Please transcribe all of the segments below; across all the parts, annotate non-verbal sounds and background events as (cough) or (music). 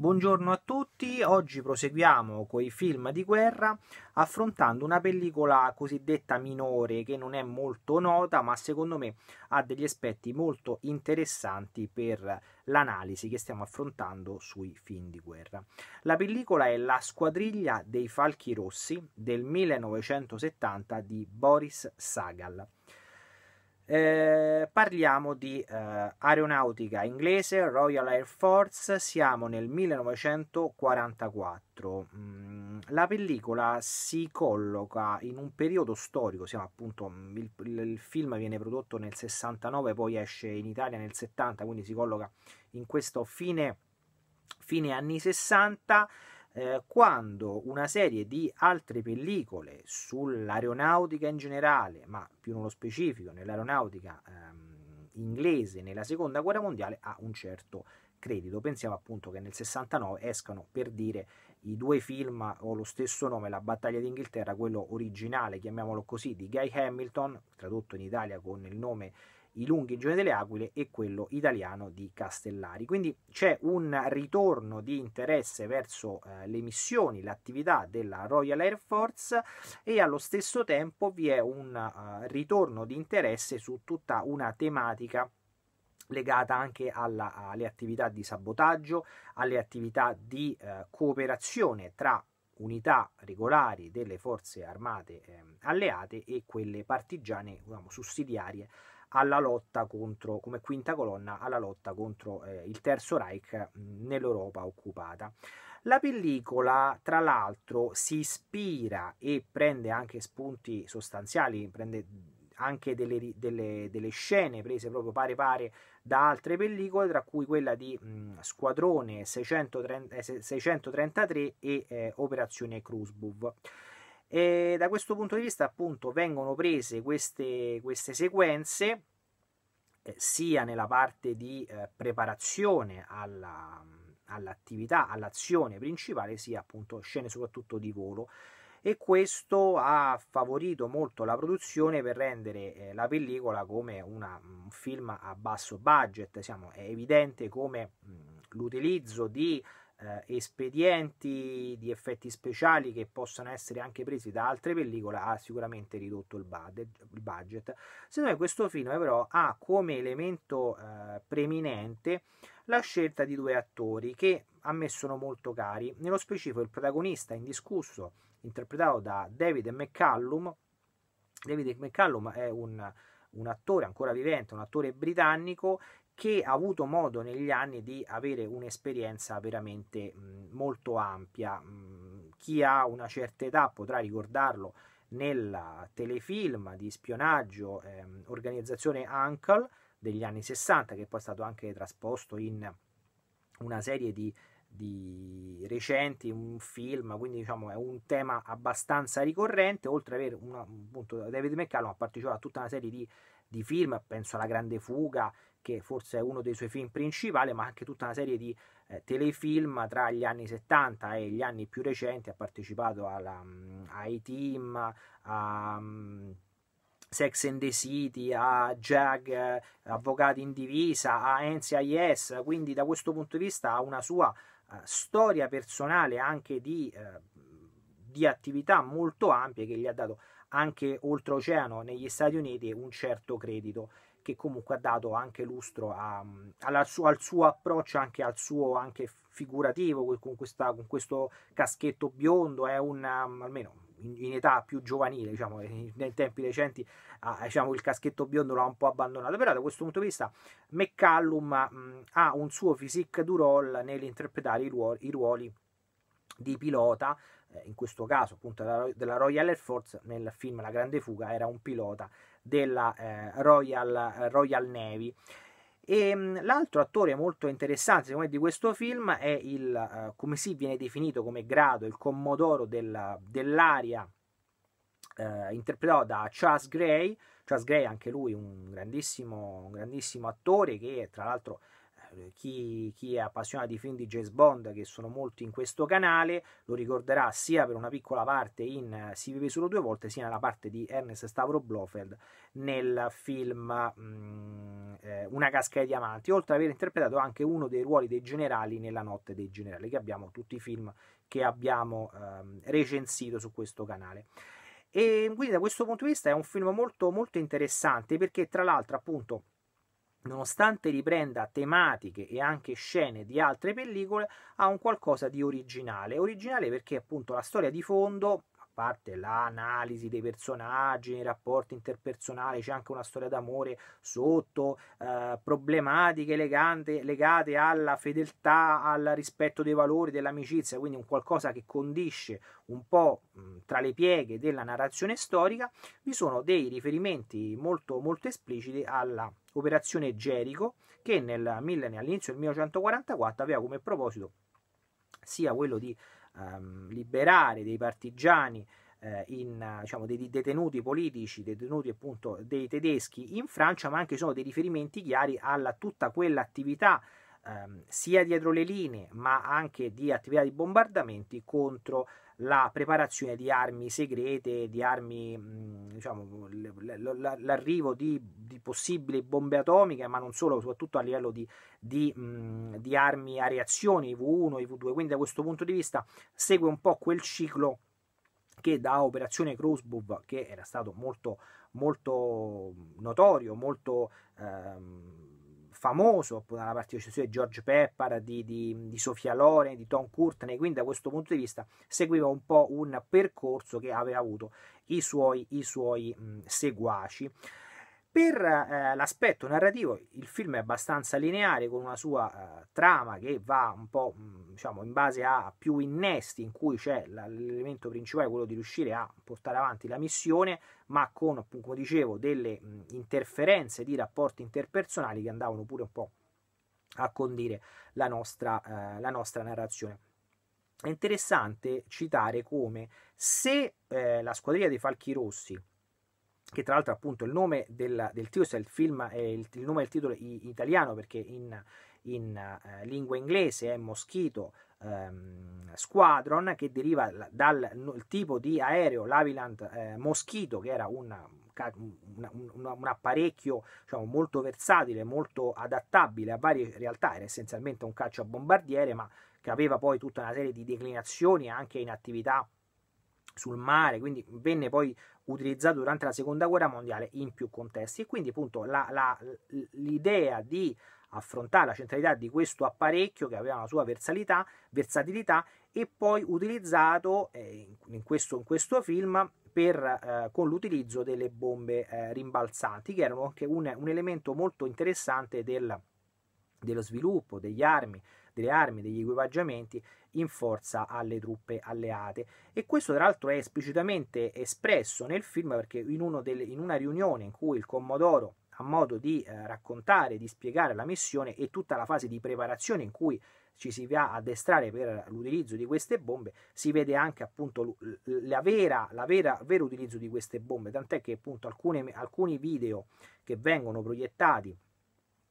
Buongiorno a tutti, oggi proseguiamo con i film di guerra affrontando una pellicola cosiddetta minore che non è molto nota ma secondo me ha degli aspetti molto interessanti per l'analisi che stiamo affrontando sui film di guerra. La pellicola è La squadriglia dei falchi rossi del 1970 di Boris Sagal. Eh, parliamo di eh, aeronautica inglese, Royal Air Force, siamo nel 1944. Mm, la pellicola si colloca in un periodo storico, siamo appunto, mm, il, il, film viene prodotto nel 69, poi esce in Italia nel 70, quindi si colloca in questo fine, fine anni 60. Eh, quando una serie di altre pellicole sull'aeronautica in generale, ma più nello specifico nell'aeronautica ehm, inglese nella seconda guerra mondiale, ha un certo credito. Pensiamo appunto che nel 69 escano per dire i due film o lo stesso nome, La battaglia d'Inghilterra, quello originale, chiamiamolo così, di Guy Hamilton, tradotto in Italia con il nome i lunghi giorni delle aquile e quello italiano di Castellari. Quindi c'è un ritorno di interesse verso eh, le missioni, l'attività della Royal Air Force e allo stesso tempo vi è un uh, ritorno di interesse su tutta una tematica legata anche alla, alle attività di sabotaggio, alle attività di eh, cooperazione tra unità regolari delle forze armate eh, alleate e quelle partigiane diciamo, sussidiarie alla lotta contro, come quinta colonna, alla lotta contro eh, il Terzo Reich nell'Europa occupata. La pellicola, tra l'altro, si ispira e prende anche spunti sostanziali, prende anche delle, delle, delle scene prese proprio pare pare da altre pellicole, tra cui quella di mh, Squadrone 630, 633 eh, e eh, Operazione Krusbov. E da questo punto di vista, appunto, vengono prese queste, queste sequenze eh, sia nella parte di eh, preparazione alla, all'attività, all'azione principale, sia appunto scene soprattutto di volo. E questo ha favorito molto la produzione per rendere eh, la pellicola come una, un film a basso budget. Siamo, è evidente come mh, mm, l'utilizzo di eh, espedienti di effetti speciali che possono essere anche presi da altre pellicole ha sicuramente ridotto il budget, il budget. secondo me questo film però ha come elemento eh, preminente la scelta di due attori che a me sono molto cari nello specifico il protagonista indiscusso interpretato da David McCallum David McCallum è un un attore ancora vivente, un attore britannico che ha avuto modo negli anni di avere un'esperienza veramente molto ampia. chi ha una certa età potrà ricordarlo nel telefilm di spionaggio eh, organizzazione Uncle degli anni 60 che poi è stato anche trasposto in una serie di di recenti, un film, quindi diciamo è un tema abbastanza ricorrente, oltre ad avere una, appunto David McCallum ha partecipato a tutta una serie di, di, film, penso alla Grande Fuga, che forse è uno dei suoi film principali, ma anche tutta una serie di eh, telefilm tra gli anni 70 e gli anni più recenti, ha partecipato alla, mm, ai team, a... Mm, Sex and the City, a Jag, eh, Avvocati in divisa, a NCIS, quindi da questo punto di vista ha una sua eh, storia personale anche di, eh, di, attività molto ampie che gli ha dato anche oltreoceano negli Stati Uniti un certo credito che comunque ha dato anche lustro a, alla, al suo approccio anche al suo anche figurativo con, questa, con questo caschetto biondo è un um, almeno in, in, età più giovanile, diciamo, eh, nei tempi recenti ah, eh, diciamo, il caschetto biondo l'ha un po' abbandonato, però da questo punto di vista McCallum mh, ha un suo physique du role nell'interpretare i ruoli, i ruoli di pilota, eh, in questo caso appunto della, della, Royal Air Force, nel film La Grande Fuga era un pilota della eh, Royal, eh, Royal Navy. E ehm, l'altro attore molto interessante, secondo me, di questo film è il, uh, come si viene definito come grado, il commodoro della, dell'aria, uh, interpretato da Charles Gray. Charles Gray, anche lui, un grandissimo, un grandissimo attore che tra l'altro eh, chi, chi, è appassionato di film di James Bond, che sono molti in questo canale, lo ricorderà sia per una piccola parte in eh, Si vive solo due volte, sia nella parte di Ernest Stavro Blofeld nel film mh, mm, eh, Una casca di diamanti, oltre ad aver interpretato anche uno dei ruoli dei generali nella notte dei generali, che abbiamo tutti i film che abbiamo ehm, recensito su questo canale. E quindi da questo punto di vista è un film molto, molto interessante perché tra l'altro appunto nonostante riprenda tematiche e anche scene di altre pellicole, ha un qualcosa di originale. Originale perché appunto la storia di fondo parte l'analisi dei personaggi, i rapporti interpersonali, c'è anche una storia d'amore sotto, eh, problematiche legate, legate alla fedeltà, al rispetto dei valori, dell'amicizia, quindi un qualcosa che condisce un po' mm, tra le pieghe della narrazione storica, vi sono dei riferimenti molto, molto espliciti alla operazione Gerico che nel, all'inizio del 1944 aveva come proposito sia quello di um, liberare dei partigiani eh, in, diciamo, dei detenuti politici, detenuti appunto dei tedeschi in Francia, ma anche sono dei riferimenti chiari alla tutta quell'attività ehm, sia dietro le linee ma anche di attività di bombardamenti contro la preparazione di armi segrete, di armi, diciamo, l'arrivo di, di, possibili bombe atomiche, ma non solo, soprattutto a livello di, di, di armi a reazioni, IV1, IV2. Quindi da questo punto di vista segue un po' quel ciclo che da operazione Crossbow, che era stato molto, molto notorio, molto... Ehm, famoso appunto nella partecipazione di George Pepper, di, di, di Sofia Loren, di Tom Courtney, quindi da questo punto di vista seguiva un po' un percorso che aveva avuto i suoi, i suoi mh, seguaci. Per eh, l'aspetto narrativo il film è abbastanza lineare con una sua eh, trama che va un po' mm, diciamo, in base a più innesti in cui c'è l'elemento principale, quello di riuscire a portare avanti la missione, ma con, come dicevo, delle mh, mm, interferenze di rapporti interpersonali che andavano pure un po' a condire la nostra, eh, la nostra narrazione. È interessante citare come se eh, la squadriglia dei Falchi Rossi che tra l'altro appunto il nome della, del titolo, cioè il film è il, il nome del titolo in italiano perché in, in uh, lingua inglese è Moschito um, ehm, Squadron che deriva dal no, tipo di aereo l'Aviland eh, Moschito che era una, una, una, un apparecchio diciamo, molto versatile, molto adattabile a varie realtà, era essenzialmente un calcio bombardiere ma che aveva poi tutta una serie di declinazioni anche in attività sul mare, quindi venne poi utilizzato durante la seconda guerra mondiale in più contesti e quindi appunto l'idea di affrontare la centralità di questo apparecchio che aveva la sua versalità, versatilità e poi utilizzato eh, in, questo, in, questo, film per, eh, con l'utilizzo delle bombe eh, rimbalzanti che erano anche un, un elemento molto interessante del, dello sviluppo degli armi delle armi, degli equipaggiamenti in forza alle truppe alleate. E questo tra l'altro è esplicitamente espresso nel film perché in, del, in una riunione in cui il Commodoro ha modo di eh, raccontare, di spiegare la missione e tutta la fase di preparazione in cui ci si va a addestrare per l'utilizzo di queste bombe, si vede anche appunto la vera, la vera, vero utilizzo di queste bombe, tant'è che appunto alcune, alcuni video che vengono proiettati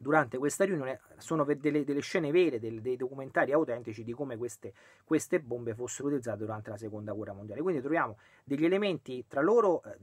durante questa riunione eh, sono delle, delle scene vere, dei, dei documentari autentici di come queste, queste, bombe fossero utilizzate durante la seconda guerra mondiale. Quindi troviamo degli elementi tra loro eh,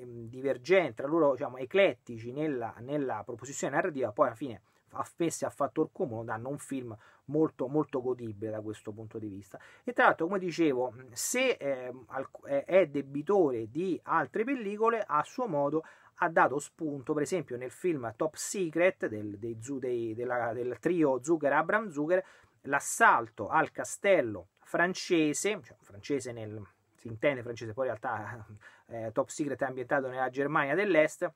ehm, divergenti, tra loro diciamo, eclettici nella, nella proposizione narrativa, poi alla fine affesse a fattor comune danno un film molto, molto godibile da questo punto di vista. E tra l'altro, come dicevo, se ehm, eh, è debitore di altre pellicole, a suo modo ha dato spunto, per esempio, nel film Top Secret del, dei, dei, della, del trio Zucker-Abram Zucker, l'assalto al castello francese, cioè francese nel, si intende francese, poi in realtà (laughs) eh, Top Secret è ambientato nella Germania dell'Est,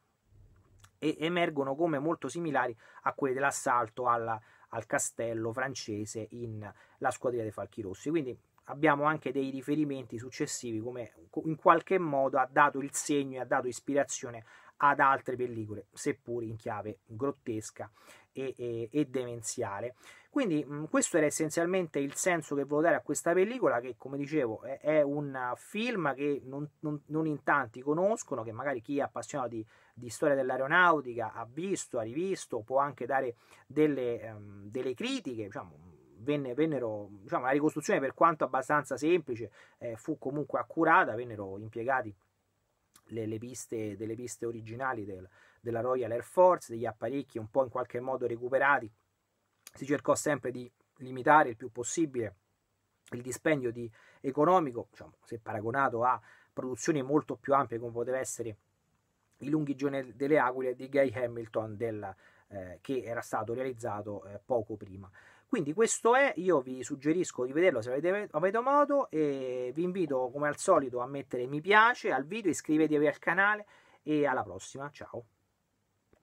e emergono come molto similari a quelli dell'assalto alla, al castello francese in La squadriglia dei falchi rossi. Quindi abbiamo anche dei riferimenti successivi come in qualche modo ha dato il segno e ha dato ispirazione ad altre pellicole, seppur in chiave grottesca e, e, e demenziale. Quindi mh, questo era essenzialmente il senso che volevo dare a questa pellicola che come dicevo è, è un film che non, non, non, in tanti conoscono, che magari chi è appassionato di, di storia dell'aeronautica ha visto, ha rivisto, può anche dare delle, um, delle critiche, diciamo, Venne, vennero, diciamo, la ricostruzione per quanto abbastanza semplice eh, fu comunque accurata, vennero impiegati le, le piste, delle piste originali del, della Royal Air Force, degli apparecchi un po' in qualche modo recuperati. Si cercò sempre di limitare il più possibile il dispendio di economico, diciamo, se paragonato a produzioni molto più ampie come poteva essere i lunghi giorni delle aquile di Guy Hamilton del, eh, che era stato realizzato eh, poco prima. Quindi questo è, io vi suggerisco di vederlo se avete, avete modo e vi invito come al solito a mettere mi piace al video, iscrivetevi al canale e alla prossima, ciao!